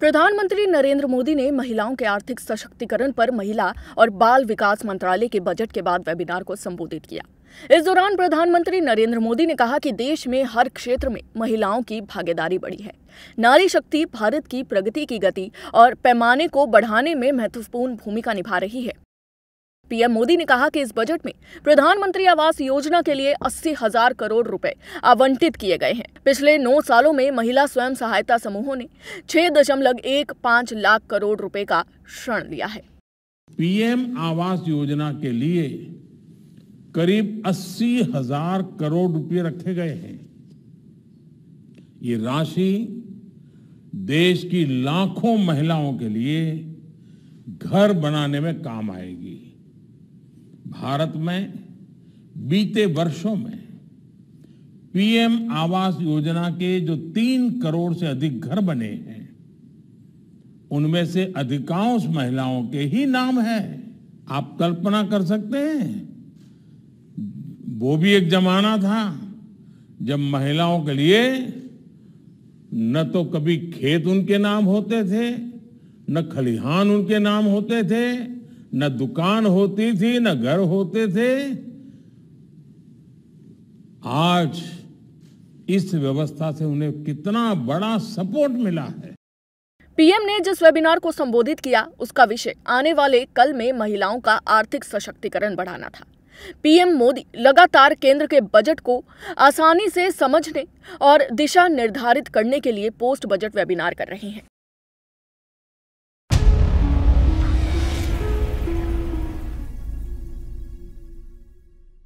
प्रधानमंत्री नरेंद्र मोदी ने महिलाओं के आर्थिक सशक्तिकरण पर महिला और बाल विकास मंत्रालय के बजट के बाद वेबिनार को संबोधित किया इस दौरान प्रधानमंत्री नरेंद्र मोदी ने कहा कि देश में हर क्षेत्र में महिलाओं की भागीदारी बढ़ी है नारी शक्ति भारत की प्रगति की गति और पैमाने को बढ़ाने में महत्वपूर्ण भूमिका निभा रही है पीएम मोदी ने कहा कि इस बजट में प्रधानमंत्री आवास योजना के लिए अस्सी हजार करोड़ रुपए आवंटित किए गए हैं पिछले नौ सालों में महिला स्वयं सहायता समूहों ने छह दशमलव एक पांच लाख करोड़ रुपए का ऋण लिया है पीएम आवास योजना के लिए करीब अस्सी हजार करोड़ रुपए रखे गए हैं ये राशि देश की लाखों महिलाओं के लिए घर बनाने में काम आएगी भारत में बीते वर्षों में पीएम आवास योजना के जो तीन करोड़ से अधिक घर बने हैं उनमें से अधिकांश महिलाओं के ही नाम है आप कल्पना कर सकते हैं वो भी एक जमाना था जब महिलाओं के लिए न तो कभी खेत उनके नाम होते थे न खलिहान उनके नाम होते थे न दुकान होती थी न घर होते थे आज इस व्यवस्था से उन्हें कितना बड़ा सपोर्ट मिला है पीएम ने जिस वेबिनार को संबोधित किया उसका विषय आने वाले कल में महिलाओं का आर्थिक सशक्तिकरण बढ़ाना था पीएम मोदी लगातार केंद्र के बजट को आसानी से समझने और दिशा निर्धारित करने के लिए पोस्ट बजट वेबिनार कर रहे हैं